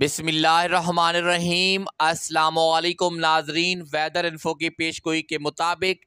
बिसमीम् अल्लाम नाजरीन weather info की पेशगोई के मुताबिक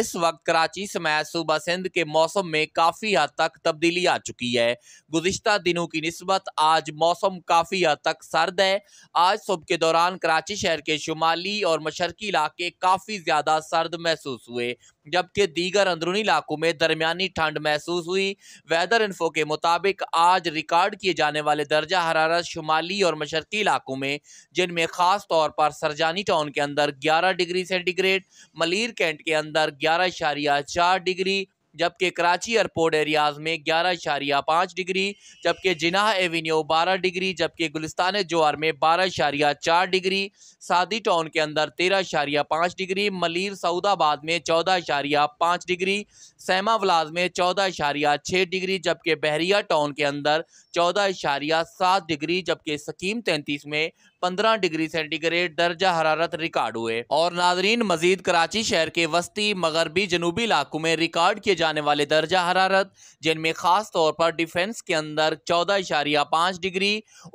इस वक्त कराची समेत सूबा सिंध के मौसम में काफ़ी हद तक तब्दीली आ चुकी है गुज्त दिनों की नस्बत आज मौसम काफ़ी हद तक सर्द है आज सुबह के दौरान कराची शहर के शुमाली और मशरकी इलाके काफ़ी ज़्यादा सर्द महसूस हुए जबकि दीगर अंदरूनी इलाकों में दरमियानी ठंड महसूस हुई वेदर इन्फो के मुताबिक आज रिकॉर्ड किए जाने वाले दर्जा हरारत शुमाली और मशरकी इलाकों में जिनमें ख़ास तौर पर सरजानी टाउन के अंदर 11 डिग्री सेंटीग्रेड मलिर कैंट के अंदर ग्यारह इशारिया चार डिग्री जबकि कराची एयरपोर्ट एरियाज में ग्यारह इशारिया पाँच डिग्री जबकि जिनाह एवेन्यू बारह डिग्री जबकि गुलिस्तान जवार में बारह इशारिया चार डिग्री सादी टाउन के अंदर तेरह इशारिया पाँच डिग्री मलिर सऊदाबाद में चौदह इशारिया पाँच डिग्री सैमावलाज में चौदह इशारिया छः डिग्री जबकि बहरिया टाउन के अंदर चौदह इशारिया सात डिग्री जबकि सकीम तैंतीस में पंद्रह डिग्री सेंटीग्रेड दर्जा हरारत रिकॉर्ड हुए और नाजरीन मजीद कराची शहर के वस्ती मगरबी जनूबी इलाकों में रिकॉर्ड किए जाने वाले दर्जा हरारत जिनमें ख़ास तौर पर डिफेंस के अंदर चौदह इशारिया पाँच डिग्री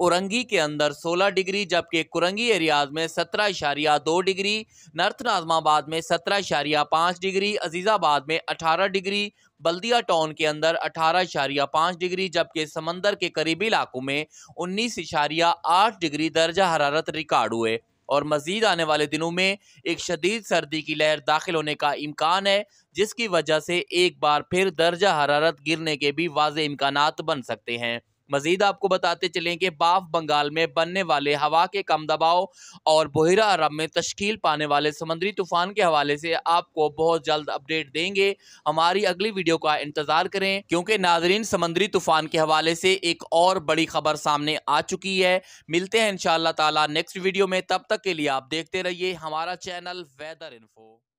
औरंगी के अंदर सोलह डिग्री जबकि कुरंगी एरियाज में सत्रह इशारिया दो डिग्री नर्थ नाजमाबाद में सत्रह इशारिया पाँच डिग्री अजीज़ाबाद में अठारह डिग्री बल्दिया टाउन के अंदर अठारह इशारिया पाँच डिग्री जबकि समंदर के करीबी इलाकों में उन्नीस इशारिया आठ डिग्री दर्जा हरारत रिकॉर्ड हुए और मजीद आने वाले दिनों में एक शदीद सर्दी की लहर दाखिल होने का इम्कान है जिसकी वजह से एक बार फिर दर्जा हरारत गिरने के भी वाज इम्कान बन सकते हैं मजीद आपको बताते चलें कि बाफ बंगाल में बनने वाले हवा के कम दबाव और बहिरा अरब में तश्ील पाने वाले समुद्री तूफान के हवाले से आपको बहुत जल्द अपडेट देंगे हमारी अगली वीडियो का इंतजार करें क्योंकि नाजरीन समुद्री तूफान के हवाले से एक और बड़ी खबर सामने आ चुकी है मिलते हैं इन शाह नेक्स्ट वीडियो में तब तक के लिए आप देखते रहिए हमारा चैनल वेदर इन्फो